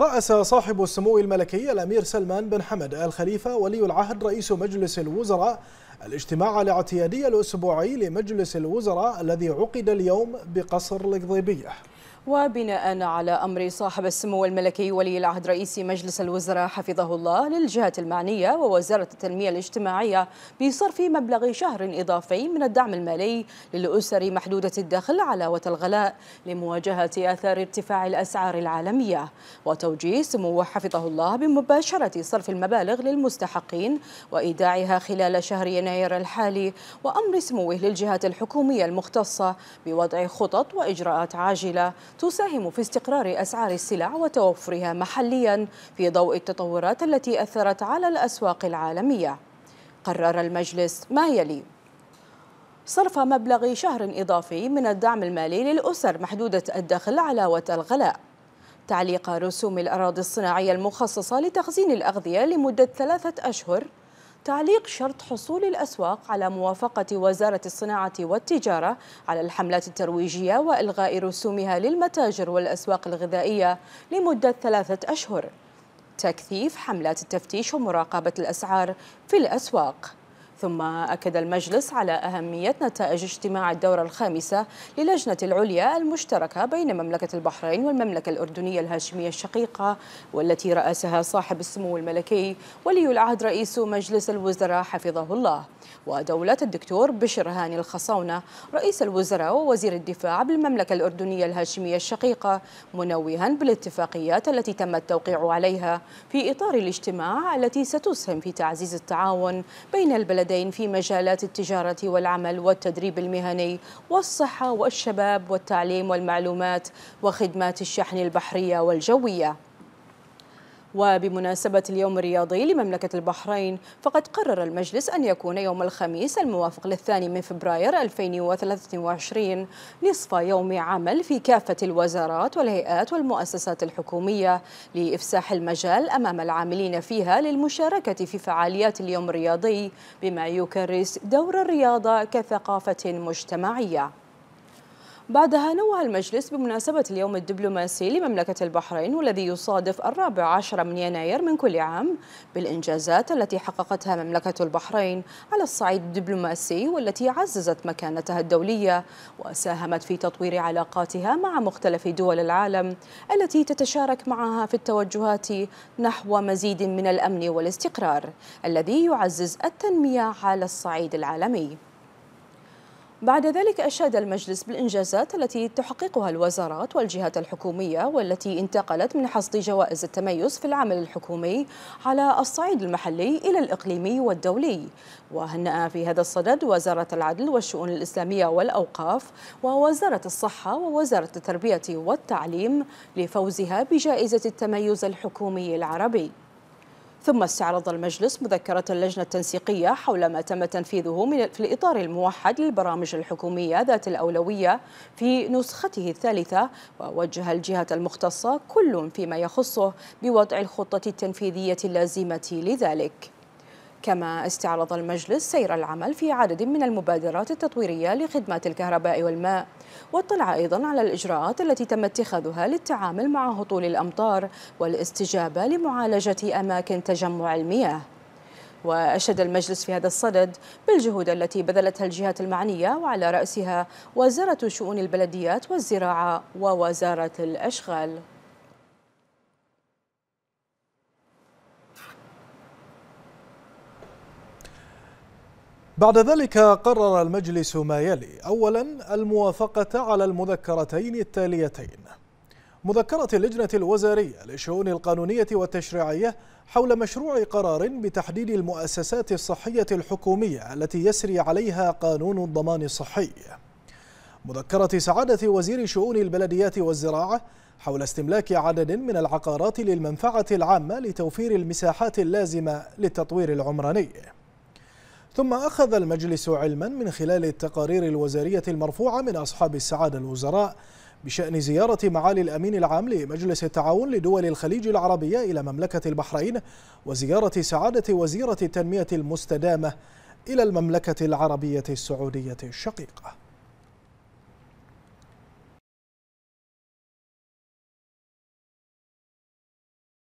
رأس صاحب السمو الملكي الأمير سلمان بن حمد آل خليفة ولي العهد رئيس مجلس الوزراء الاجتماع الاعتيادي الأسبوعي لمجلس الوزراء الذي عقد اليوم بقصر القضيبيه وبناء على أمر صاحب السمو الملكي ولي العهد رئيس مجلس الوزراء حفظه الله للجهات المعنية ووزارة التنمية الاجتماعية بصرف مبلغ شهر إضافي من الدعم المالي للأسر محدودة الدخل علاوة الغلاء لمواجهة آثار ارتفاع الأسعار العالمية وتوجيه سمو حفظه الله بمباشرة صرف المبالغ للمستحقين وإيداعها خلال شهر يناير الحالي وأمر سموه للجهات الحكومية المختصة بوضع خطط وإجراءات عاجلة تساهم في استقرار أسعار السلع وتوفرها محليا في ضوء التطورات التي أثرت على الأسواق العالمية قرر المجلس ما يلي صرف مبلغ شهر إضافي من الدعم المالي للأسر محدودة الدخل علاوة الغلاء تعليق رسوم الأراضي الصناعية المخصصة لتخزين الأغذية لمدة ثلاثة أشهر تعليق شرط حصول الأسواق على موافقة وزارة الصناعة والتجارة على الحملات الترويجية وإلغاء رسومها للمتاجر والأسواق الغذائية لمدة ثلاثة أشهر تكثيف حملات التفتيش ومراقبة الأسعار في الأسواق ثم أكد المجلس على أهمية نتائج اجتماع الدورة الخامسة للجنة العليا المشتركة بين مملكة البحرين والمملكة الأردنية الهاشمية الشقيقة والتي رأسها صاحب السمو الملكي ولي العهد رئيس مجلس الوزراء حفظه الله ودولة الدكتور بشر هاني الخصاونة رئيس الوزراء ووزير الدفاع بالمملكة الأردنية الهاشمية الشقيقة منوها بالاتفاقيات التي تم التوقيع عليها في إطار الاجتماع التي ستسهم في تعزيز التعاون بين البلدين اليدين في مجالات التجارة والعمل والتدريب المهني والصحة والشباب والتعليم والمعلومات وخدمات الشحن البحرية والجوية وبمناسبة اليوم الرياضي لمملكة البحرين فقد قرر المجلس أن يكون يوم الخميس الموافق للثاني من فبراير 2023 نصف يوم عمل في كافة الوزارات والهيئات والمؤسسات الحكومية لإفساح المجال أمام العاملين فيها للمشاركة في فعاليات اليوم الرياضي بما يكرس دور الرياضة كثقافة مجتمعية بعدها نوه المجلس بمناسبة اليوم الدبلوماسي لمملكة البحرين والذي يصادف الرابع عشر من يناير من كل عام بالإنجازات التي حققتها مملكة البحرين على الصعيد الدبلوماسي والتي عززت مكانتها الدولية وساهمت في تطوير علاقاتها مع مختلف دول العالم التي تتشارك معها في التوجهات نحو مزيد من الأمن والاستقرار الذي يعزز التنمية على الصعيد العالمي بعد ذلك أشاد المجلس بالإنجازات التي تحققها الوزارات والجهات الحكومية والتي انتقلت من حصد جوائز التميز في العمل الحكومي على الصعيد المحلي إلى الإقليمي والدولي وهنأ في هذا الصدد وزارة العدل والشؤون الإسلامية والأوقاف ووزارة الصحة ووزارة التربية والتعليم لفوزها بجائزة التميز الحكومي العربي ثم استعرض المجلس مذكرة اللجنة التنسيقية حول ما تم تنفيذه من في الإطار الموحد للبرامج الحكومية ذات الأولوية في نسخته الثالثة ووجه الجهة المختصة كل فيما يخصه بوضع الخطة التنفيذية اللازمة لذلك كما استعرض المجلس سير العمل في عدد من المبادرات التطويرية لخدمات الكهرباء والماء واطلع أيضا على الإجراءات التي تم اتخاذها للتعامل مع هطول الأمطار والاستجابة لمعالجة أماكن تجمع المياه وأشد المجلس في هذا الصدد بالجهود التي بذلتها الجهات المعنية وعلى رأسها وزارة شؤون البلديات والزراعة ووزارة الأشغال بعد ذلك قرر المجلس ما يلي أولا الموافقة على المذكرتين التاليتين مذكرة اللجنة الوزارية للشؤون القانونية والتشريعية حول مشروع قرار بتحديد المؤسسات الصحية الحكومية التي يسري عليها قانون الضمان الصحي مذكرة سعادة وزير شؤون البلديات والزراعة حول استملاك عدد من العقارات للمنفعة العامة لتوفير المساحات اللازمة للتطوير العمراني ثم أخذ المجلس علما من خلال التقارير الوزارية المرفوعة من أصحاب السعادة الوزراء بشأن زيارة معالي الأمين العام لمجلس التعاون لدول الخليج العربية إلى مملكة البحرين وزيارة سعادة وزيرة التنمية المستدامة إلى المملكة العربية السعودية الشقيقة